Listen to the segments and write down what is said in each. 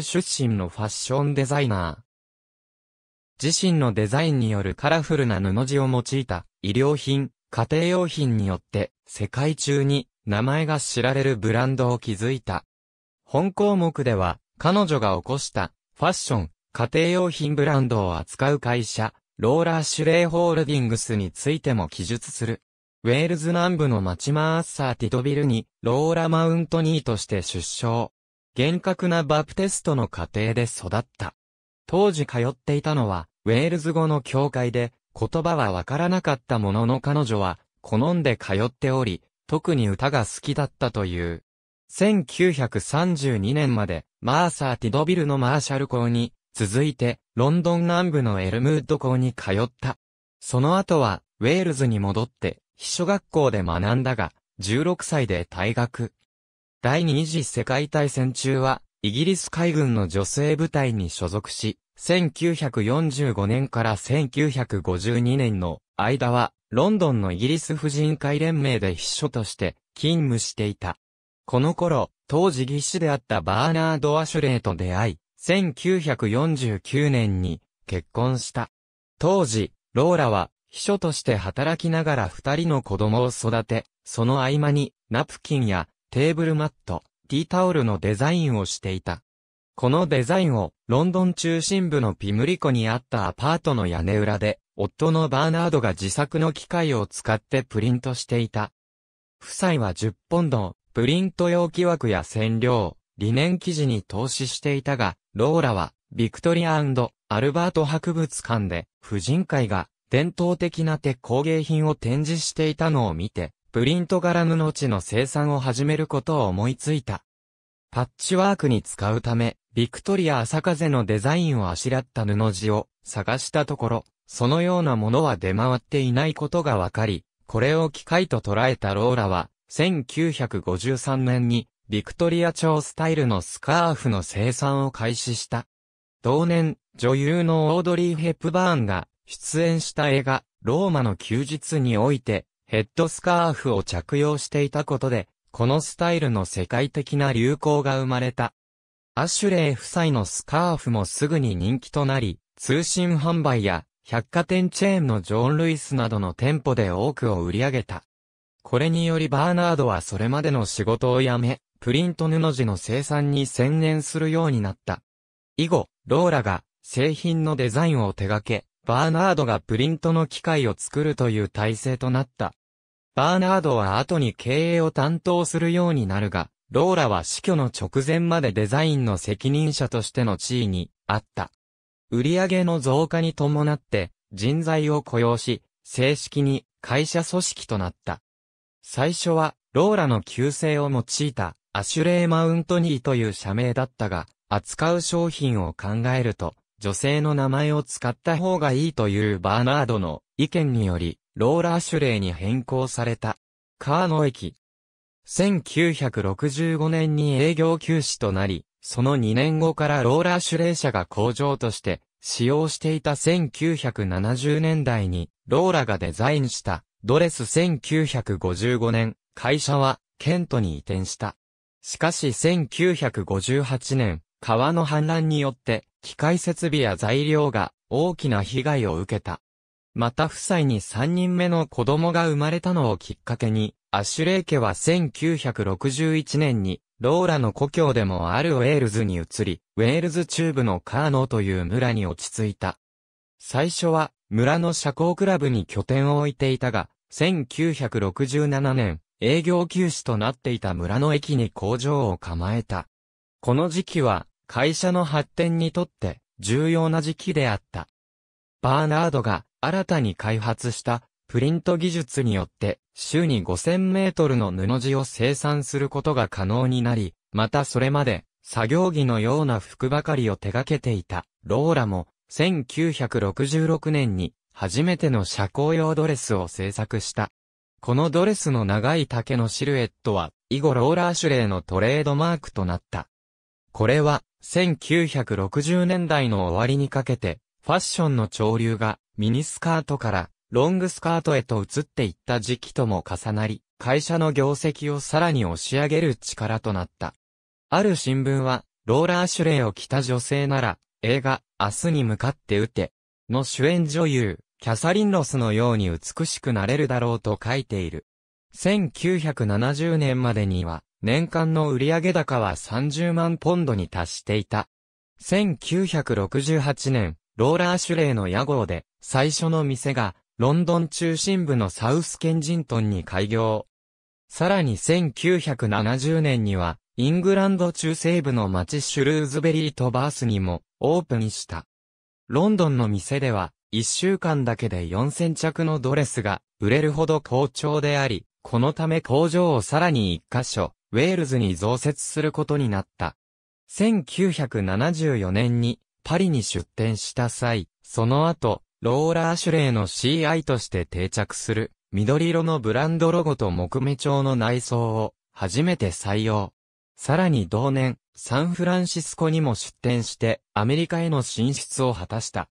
ズ出身のファッションデザイナー。自身のデザインによるカラフルな布地を用いた、衣料品、家庭用品によって、世界中に名前が知られるブランドを築いた。本項目では、彼女が起こした、ファッション、家庭用品ブランドを扱う会社、ローラーシュレイホールディングスについても記述する。ウェールズ南部の町マーサー・ティトビルに、ローラ・マウントニーとして出生。厳格なバプテストの家庭で育った。当時通っていたのは、ウェールズ語の教会で、言葉はわからなかったものの彼女は、好んで通っており、特に歌が好きだったという。1932年まで、マーサー・ティドビルのマーシャル校に、続いて、ロンドン南部のエルムウッド校に通った。その後は、ウェールズに戻って、秘書学校で学んだが、16歳で退学。第二次世界大戦中は、イギリス海軍の女性部隊に所属し、1945年から1952年の間は、ロンドンのイギリス婦人会連盟で秘書として勤務していた。この頃、当時技師であったバーナード・アシュレイと出会い、1949年に結婚した。当時、ローラは秘書として働きながら二人の子供を育て、その合間にナプキンやテーブルマット、ティータオルのデザインをしていた。このデザインをロンドン中心部のピムリコにあったアパートの屋根裏で、夫のバーナードが自作の機械を使ってプリントしていた。夫妻は10ポンド、プリント用器枠や染料、理念記事に投資していたが、ローラは、ビクトリアアルバート博物館で、婦人会が伝統的な手工芸品を展示していたのを見て、プリント柄布地の生産を始めることを思いついた。パッチワークに使うため、ビクトリア朝風のデザインをあしらった布地を探したところ、そのようなものは出回っていないことがわかり、これを機械と捉えたローラは、1953年にビクトリア朝スタイルのスカーフの生産を開始した。同年、女優のオードリー・ヘップバーンが出演した映画、ローマの休日において、ヘッドスカーフを着用していたことで、このスタイルの世界的な流行が生まれた。アシュレイ夫妻のスカーフもすぐに人気となり、通信販売や百貨店チェーンのジョン・ルイスなどの店舗で多くを売り上げた。これによりバーナードはそれまでの仕事を辞め、プリント布地の生産に専念するようになった。以後、ローラが製品のデザインを手掛け、バーナードがプリントの機械を作るという体制となった。バーナードは後に経営を担当するようになるが、ローラは死去の直前までデザインの責任者としての地位にあった。売上の増加に伴って人材を雇用し、正式に会社組織となった。最初はローラの旧姓を用いたアシュレイ・マウントニーという社名だったが、扱う商品を考えると、女性の名前を使った方がいいというバーナードの意見により、ローラーシュレに変更された。カーノ駅。1965年に営業休止となり、その2年後からローラーシュレ社が工場として使用していた1970年代にローラがデザインしたドレス1955年会社はケントに移転した。しかし1958年川の氾濫によって機械設備や材料が大きな被害を受けた。また夫妻に3人目の子供が生まれたのをきっかけに、アシュレイ家は1961年に、ローラの故郷でもあるウェールズに移り、ウェールズ中部のカーノーという村に落ち着いた。最初は、村の社交クラブに拠点を置いていたが、1967年、営業休止となっていた村の駅に工場を構えた。この時期は、会社の発展にとって重要な時期であった。バーナードが新たに開発したプリント技術によって週に5000メートルの布地を生産することが可能になり、またそれまで作業着のような服ばかりを手掛けていたローラも1966年に初めての社交用ドレスを制作した。このドレスの長い丈のシルエットは、以後ローラーシュレーのトレードマークとなった。これは、1960年代の終わりにかけて、ファッションの潮流がミニスカートからロングスカートへと移っていった時期とも重なり、会社の業績をさらに押し上げる力となった。ある新聞は、ローラー・シュレイを着た女性なら、映画、明日に向かって打て、の主演女優、キャサリン・ロスのように美しくなれるだろうと書いている。1970年までには、年間の売上高は30万ポンドに達していた。1968年、ローラーシュレイの屋号で、最初の店が、ロンドン中心部のサウスケンジントンに開業。さらに1970年には、イングランド中西部の町シュルーズベリーとバースにもオープンした。ロンドンの店では、1週間だけで4000着のドレスが売れるほど好調であり、このため工場をさらに1箇所、ウェールズに増設することになった。1974年にパリに出店した際、その後、ローラ・ーシュレイの CI として定着する、緑色のブランドロゴと木目調の内装を、初めて採用。さらに同年、サンフランシスコにも出店して、アメリカへの進出を果たした。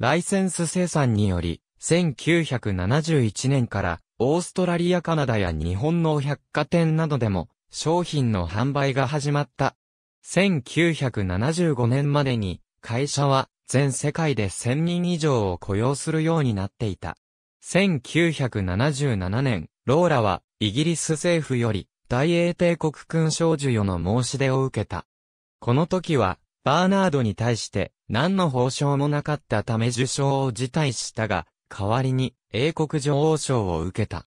ライセンス生産により、1971年から、オーストラリアカナダや日本の百貨店などでも、商品の販売が始まった。1975年までに会社は全世界で1000人以上を雇用するようになっていた。1977年、ローラはイギリス政府より大英帝国勲章授与の申し出を受けた。この時はバーナードに対して何の報奨もなかったため受賞を辞退したが、代わりに英国女王賞を受けた。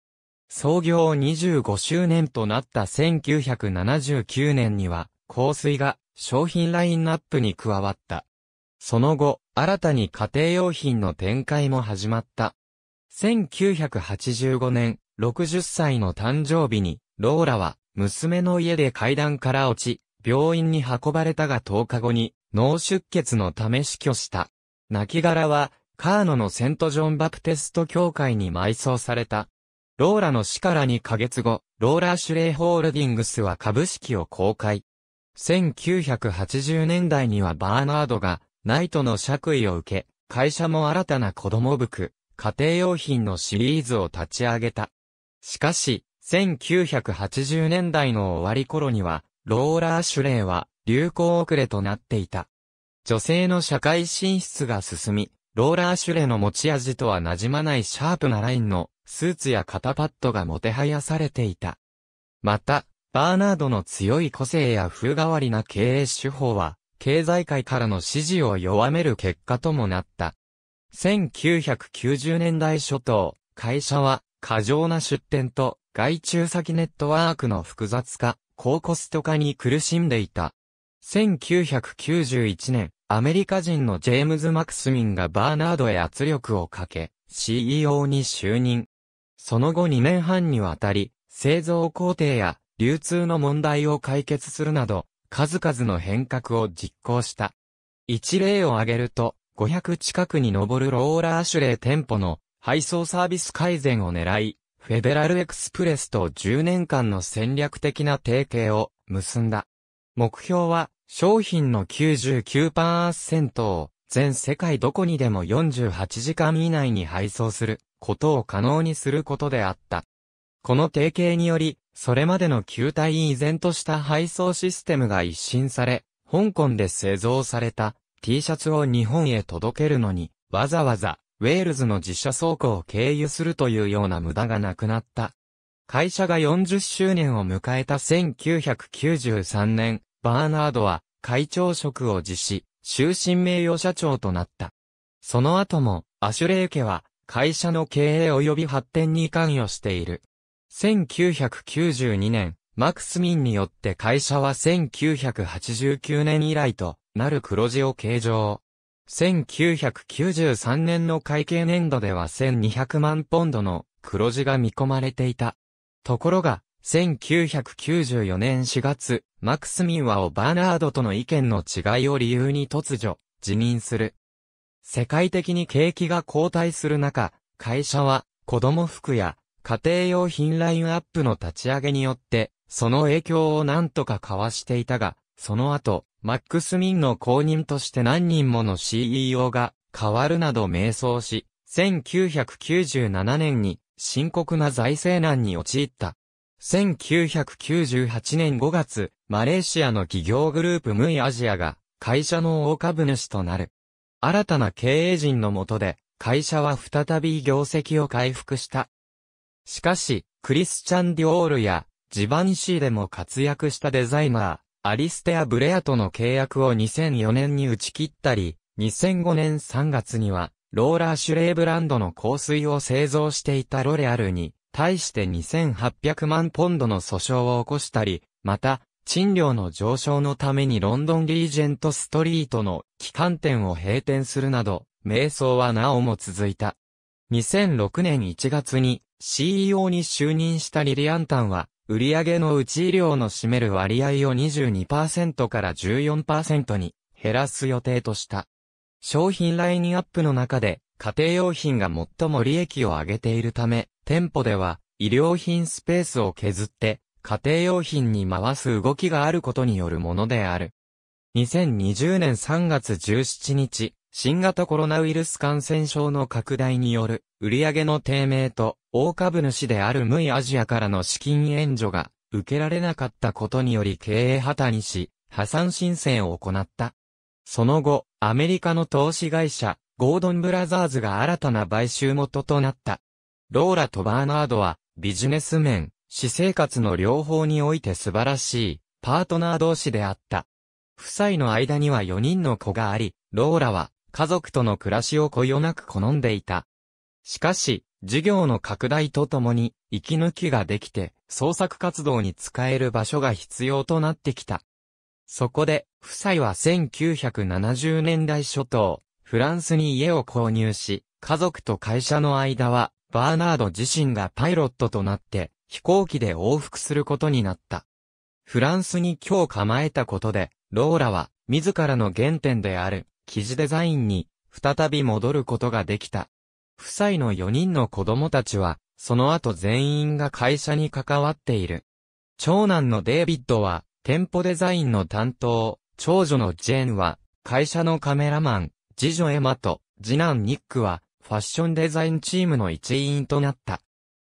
創業25周年となった1979年には、香水が商品ラインナップに加わった。その後、新たに家庭用品の展開も始まった。1985年、60歳の誕生日に、ローラは、娘の家で階段から落ち、病院に運ばれたが10日後に、脳出血のため死去した。亡骸は、カーノのセントジョン・バプテスト教会に埋葬された。ローラの死から2ヶ月後、ローラーシュレイホールディングスは株式を公開。1980年代にはバーナードがナイトの爵位を受け、会社も新たな子供服、家庭用品のシリーズを立ち上げた。しかし、1980年代の終わり頃には、ローラーシュレイは流行遅れとなっていた。女性の社会進出が進み、ローラーシュレの持ち味とは馴染まないシャープなラインのスーツや肩パッドがもてはやされていた。また、バーナードの強い個性や風変わりな経営手法は、経済界からの支持を弱める結果ともなった。1990年代初頭、会社は過剰な出店と外注先ネットワークの複雑化、高コスト化に苦しんでいた。1991年、アメリカ人のジェームズ・マクスミンがバーナードへ圧力をかけ、CEO に就任。その後2年半にわたり、製造工程や流通の問題を解決するなど、数々の変革を実行した。一例を挙げると、500近くに上るローラーシュレー店舗の配送サービス改善を狙い、フェデラルエクスプレスと10年間の戦略的な提携を結んだ。目標は商品の99%を全世界どこにでも48時間以内に配送することを可能にすることであった。この提携により、それまでの球体依然とした配送システムが一新され、香港で製造された T シャツを日本へ届けるのに、わざわざウェールズの自社倉庫を経由するというような無駄がなくなった。会社が40周年を迎えた1993年、バーナードは会長職を辞し、終身名誉社長となった。その後も、アシュレイ家は会社の経営及び発展に関与している。1992年、マクスミンによって会社は1989年以来となる黒字を計上。1993年の会計年度では1200万ポンドの黒字が見込まれていた。ところが、1994年4月、マクスミンはオバーナードとの意見の違いを理由に突如、辞任する。世界的に景気が後退する中、会社は子供服や家庭用品ラインアップの立ち上げによって、その影響を何とかかわしていたが、その後、マックス・ミンの後任として何人もの CEO が変わるなど迷走し、1997年に深刻な財政難に陥った。1998年5月、マレーシアの企業グループムイアジアが会社の大株主となる。新たな経営陣の下で、会社は再び業績を回復した。しかし、クリスチャン・ディオールや、ジバンシーでも活躍したデザイナー、アリステア・ブレアとの契約を2004年に打ち切ったり、2005年3月には、ローラー・シュレーブランドの香水を製造していたロレアルに、対して2800万ポンドの訴訟を起こしたり、また、賃料の上昇のためにロンドンリージェントストリートの旗艦店を閉店するなど、瞑想はなおも続いた。2006年1月に CEO に就任したリリアンタンは、売上のうち医療の占める割合を22%から14%に減らす予定とした。商品ラインアップの中で家庭用品が最も利益を上げているため、店舗では医療品スペースを削って家庭用品に回す動きがあることによるものである。2020年3月17日、新型コロナウイルス感染症の拡大による売上の低迷と大株主である無イアジアからの資金援助が受けられなかったことにより経営破綻にし、破産申請を行った。その後、アメリカの投資会社、ゴードンブラザーズが新たな買収元となった。ローラとバーナードはビジネス面、私生活の両方において素晴らしい、パートナー同士であった。夫妻の間には4人の子があり、ローラは家族との暮らしをこよなく好んでいた。しかし、事業の拡大とともに、息抜きができて、創作活動に使える場所が必要となってきた。そこで、夫妻は1970年代初頭、フランスに家を購入し、家族と会社の間は、バーナード自身がパイロットとなって、飛行機で往復することになった。フランスに今日構えたことで、ローラは自らの原点である生地デザインに再び戻ることができた。夫妻の4人の子供たちは、その後全員が会社に関わっている。長男のデイビッドは店舗デザインの担当、長女のジェーンは会社のカメラマン、次女エマと次男ニックはファッションデザインチームの一員となった。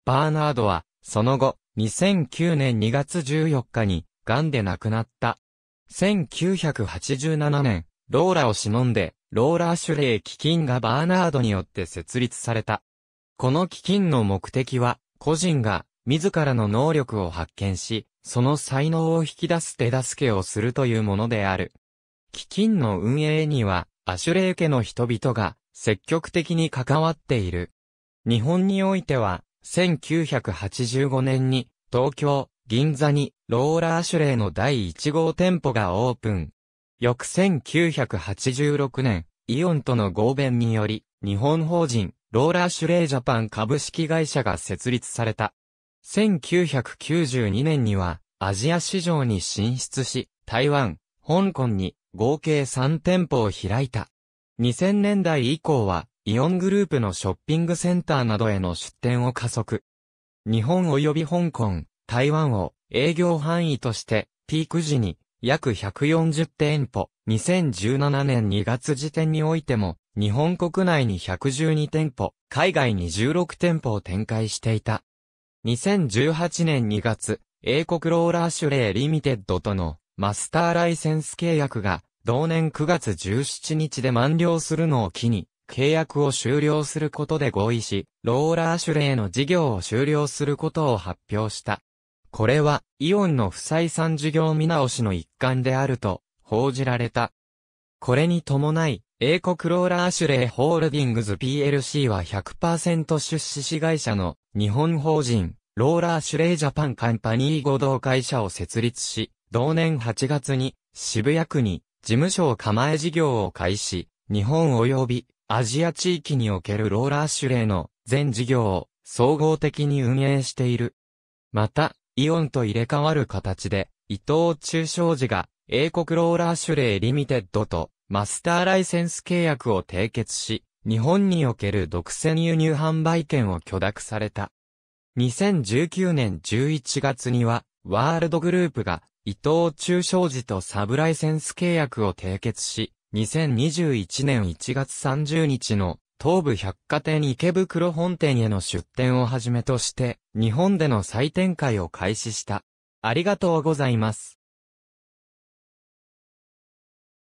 バーナードはその後、2009年2月14日に、癌で亡くなった。1987年、ローラを忍んで、ローラーシュレイ基金がバーナードによって設立された。この基金の目的は、個人が自らの能力を発見し、その才能を引き出す手助けをするというものである。基金の運営には、アシュレイ家の人々が積極的に関わっている。日本においては、1985年に東京、銀座にローラーシュレイの第1号店舗がオープン。翌1986年、イオンとの合弁により、日本法人、ローラーシュレイジャパン株式会社が設立された。1992年には、アジア市場に進出し、台湾、香港に合計3店舗を開いた。2000年代以降は、イオングループのショッピングセンターなどへの出店を加速。日本及び香港、台湾を営業範囲としてピーク時に約140店舗、2017年2月時点においても日本国内に112店舗、海外に16店舗を展開していた。2018年2月、英国ローラーシュレーリミテッドとのマスターライセンス契約が同年9月17日で満了するのを機に、契約を終了することで合意し、ローラ・ーシュレイの事業を終了することを発表した。これは、イオンの不採算事業見直しの一環であると、報じられた。これに伴い、英国ローラ・ーシュレイ・ホールディングズ PLC は100%出資子会社の日本法人、ローラ・ーシュレイ・ジャパン・カンパニー合同会社を設立し、同年8月に渋谷区に事務所を構え事業を開始、日本及びアジア地域におけるローラーシュレーの全事業を総合的に運営している。また、イオンと入れ替わる形で、伊藤中商事が英国ローラーシュレーリミテッドとマスターライセンス契約を締結し、日本における独占輸入販売権を許諾された。2019年11月には、ワールドグループが伊藤中商事とサブライセンス契約を締結し、2021年1月30日の東武百貨店池袋本店への出店をはじめとして、日本での再展開を開始した。ありがとうございます。